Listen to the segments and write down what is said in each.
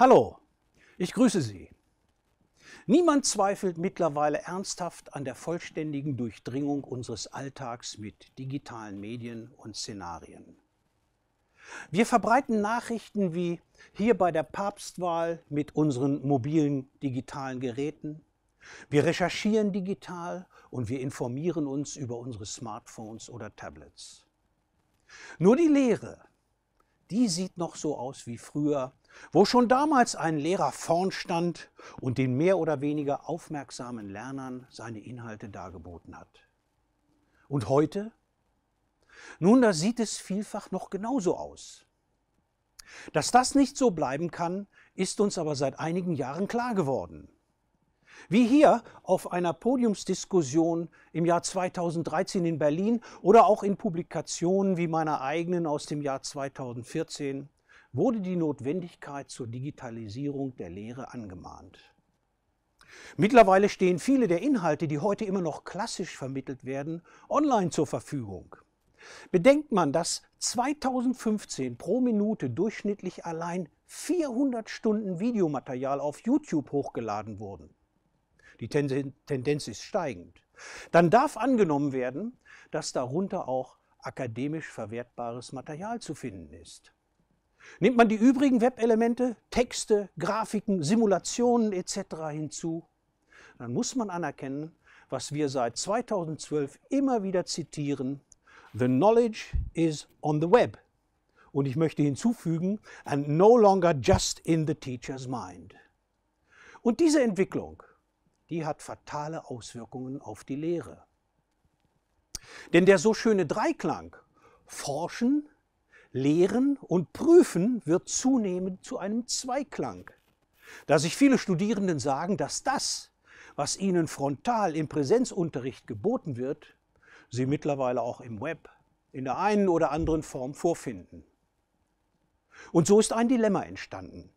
Hallo, ich grüße Sie. Niemand zweifelt mittlerweile ernsthaft an der vollständigen Durchdringung unseres Alltags mit digitalen Medien und Szenarien. Wir verbreiten Nachrichten wie hier bei der Papstwahl mit unseren mobilen digitalen Geräten. Wir recherchieren digital und wir informieren uns über unsere Smartphones oder Tablets. Nur die Lehre, die sieht noch so aus wie früher wo schon damals ein Lehrer vorn stand und den mehr oder weniger aufmerksamen Lernern seine Inhalte dargeboten hat. Und heute? Nun, da sieht es vielfach noch genauso aus. Dass das nicht so bleiben kann, ist uns aber seit einigen Jahren klar geworden. Wie hier auf einer Podiumsdiskussion im Jahr 2013 in Berlin oder auch in Publikationen wie meiner eigenen aus dem Jahr 2014 wurde die Notwendigkeit zur Digitalisierung der Lehre angemahnt. Mittlerweile stehen viele der Inhalte, die heute immer noch klassisch vermittelt werden, online zur Verfügung. Bedenkt man, dass 2015 pro Minute durchschnittlich allein 400 Stunden Videomaterial auf YouTube hochgeladen wurden. Die Tendenz ist steigend. Dann darf angenommen werden, dass darunter auch akademisch verwertbares Material zu finden ist. Nimmt man die übrigen Web-Elemente, Texte, Grafiken, Simulationen etc. hinzu, dann muss man anerkennen, was wir seit 2012 immer wieder zitieren, The knowledge is on the web. Und ich möchte hinzufügen, and no longer just in the teacher's mind. Und diese Entwicklung, die hat fatale Auswirkungen auf die Lehre. Denn der so schöne Dreiklang Forschen, Lehren und Prüfen wird zunehmend zu einem Zweiklang. Da sich viele Studierenden sagen, dass das, was ihnen frontal im Präsenzunterricht geboten wird, sie mittlerweile auch im Web in der einen oder anderen Form vorfinden. Und so ist ein Dilemma entstanden.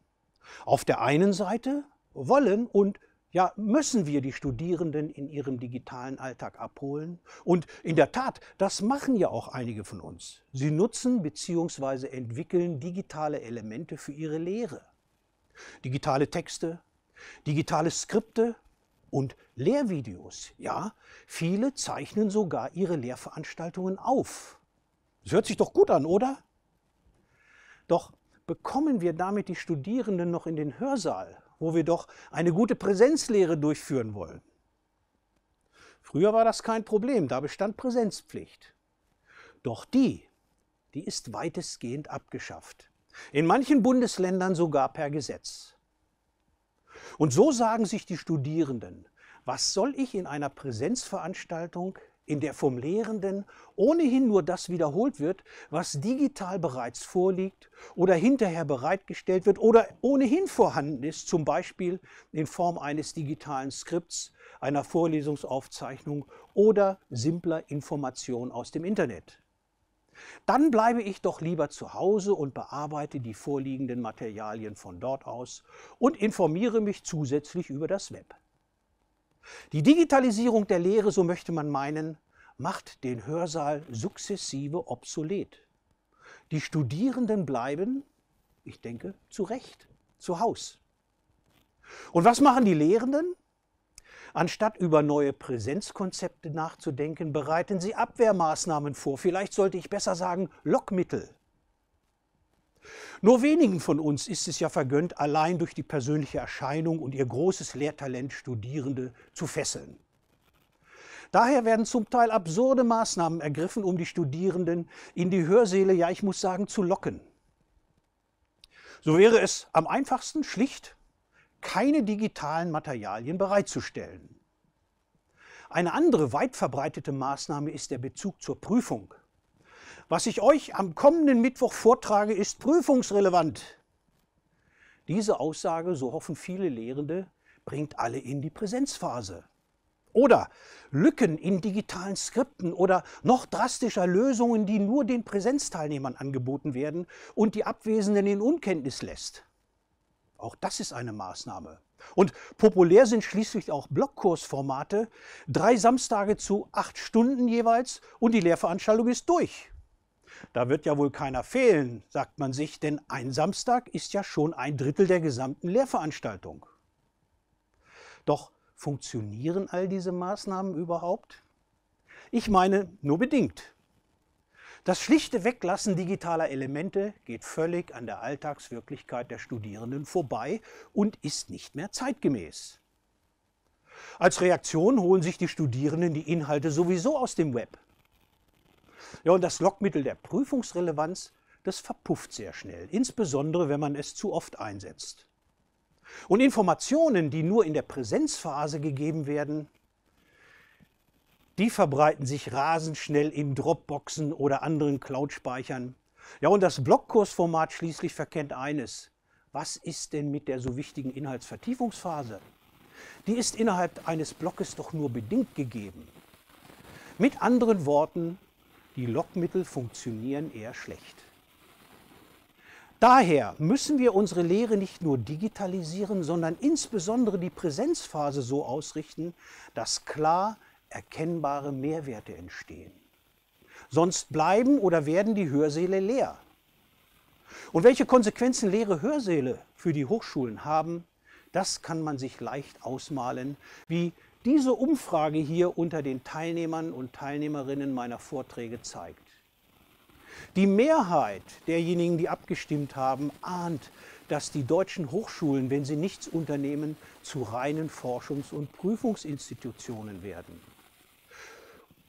Auf der einen Seite wollen und ja, müssen wir die Studierenden in ihrem digitalen Alltag abholen? Und in der Tat, das machen ja auch einige von uns. Sie nutzen bzw. entwickeln digitale Elemente für ihre Lehre. Digitale Texte, digitale Skripte und Lehrvideos. Ja, viele zeichnen sogar ihre Lehrveranstaltungen auf. Das hört sich doch gut an, oder? Doch bekommen wir damit die Studierenden noch in den Hörsaal wo wir doch eine gute Präsenzlehre durchführen wollen. Früher war das kein Problem, da bestand Präsenzpflicht. Doch die, die ist weitestgehend abgeschafft. In manchen Bundesländern sogar per Gesetz. Und so sagen sich die Studierenden, was soll ich in einer Präsenzveranstaltung in der vom Lehrenden ohnehin nur das wiederholt wird, was digital bereits vorliegt oder hinterher bereitgestellt wird oder ohnehin vorhanden ist, zum Beispiel in Form eines digitalen Skripts, einer Vorlesungsaufzeichnung oder simpler Information aus dem Internet. Dann bleibe ich doch lieber zu Hause und bearbeite die vorliegenden Materialien von dort aus und informiere mich zusätzlich über das Web. Die Digitalisierung der Lehre, so möchte man meinen, macht den Hörsaal sukzessive obsolet. Die Studierenden bleiben, ich denke, zu Recht, zu Haus. Und was machen die Lehrenden? Anstatt über neue Präsenzkonzepte nachzudenken, bereiten sie Abwehrmaßnahmen vor. Vielleicht sollte ich besser sagen Lockmittel. Nur wenigen von uns ist es ja vergönnt, allein durch die persönliche Erscheinung und ihr großes Lehrtalent Studierende zu fesseln. Daher werden zum Teil absurde Maßnahmen ergriffen, um die Studierenden in die Hörsäle, ja ich muss sagen, zu locken. So wäre es am einfachsten schlicht, keine digitalen Materialien bereitzustellen. Eine andere weit verbreitete Maßnahme ist der Bezug zur Prüfung. Was ich euch am kommenden Mittwoch vortrage, ist prüfungsrelevant. Diese Aussage, so hoffen viele Lehrende, bringt alle in die Präsenzphase. Oder Lücken in digitalen Skripten oder noch drastischer Lösungen, die nur den Präsenzteilnehmern angeboten werden und die Abwesenden in Unkenntnis lässt. Auch das ist eine Maßnahme. Und populär sind schließlich auch Blockkursformate, drei Samstage zu acht Stunden jeweils und die Lehrveranstaltung ist durch. Da wird ja wohl keiner fehlen, sagt man sich, denn ein Samstag ist ja schon ein Drittel der gesamten Lehrveranstaltung. Doch funktionieren all diese Maßnahmen überhaupt? Ich meine, nur bedingt. Das schlichte Weglassen digitaler Elemente geht völlig an der Alltagswirklichkeit der Studierenden vorbei und ist nicht mehr zeitgemäß. Als Reaktion holen sich die Studierenden die Inhalte sowieso aus dem Web. Ja, und das Lockmittel der Prüfungsrelevanz, das verpufft sehr schnell, insbesondere wenn man es zu oft einsetzt. Und Informationen, die nur in der Präsenzphase gegeben werden, die verbreiten sich rasend schnell in Dropboxen oder anderen Cloud-Speichern. Ja, und das Blogkursformat schließlich verkennt eines. Was ist denn mit der so wichtigen Inhaltsvertiefungsphase? Die ist innerhalb eines Blockes doch nur bedingt gegeben. Mit anderen Worten, die Lockmittel funktionieren eher schlecht. Daher müssen wir unsere Lehre nicht nur digitalisieren, sondern insbesondere die Präsenzphase so ausrichten, dass klar erkennbare Mehrwerte entstehen. Sonst bleiben oder werden die Hörsäle leer. Und welche Konsequenzen leere Hörsäle für die Hochschulen haben, das kann man sich leicht ausmalen, wie diese Umfrage hier unter den Teilnehmern und Teilnehmerinnen meiner Vorträge zeigt. Die Mehrheit derjenigen, die abgestimmt haben, ahnt, dass die deutschen Hochschulen, wenn sie nichts unternehmen, zu reinen Forschungs- und Prüfungsinstitutionen werden.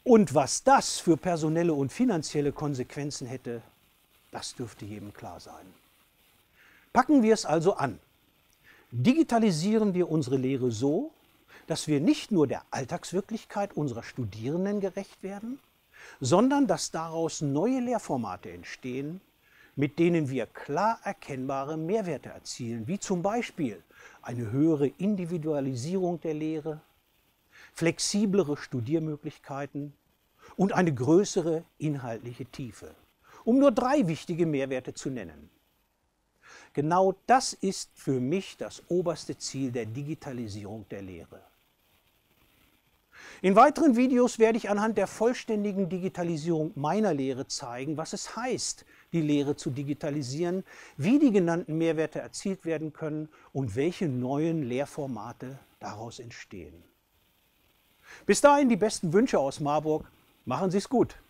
Und was das für personelle und finanzielle Konsequenzen hätte, das dürfte jedem klar sein. Packen wir es also an digitalisieren wir unsere Lehre so, dass wir nicht nur der Alltagswirklichkeit unserer Studierenden gerecht werden, sondern dass daraus neue Lehrformate entstehen, mit denen wir klar erkennbare Mehrwerte erzielen, wie zum Beispiel eine höhere Individualisierung der Lehre, flexiblere Studiermöglichkeiten und eine größere inhaltliche Tiefe, um nur drei wichtige Mehrwerte zu nennen. Genau das ist für mich das oberste Ziel der Digitalisierung der Lehre. In weiteren Videos werde ich anhand der vollständigen Digitalisierung meiner Lehre zeigen, was es heißt, die Lehre zu digitalisieren, wie die genannten Mehrwerte erzielt werden können und welche neuen Lehrformate daraus entstehen. Bis dahin die besten Wünsche aus Marburg. Machen Sie es gut!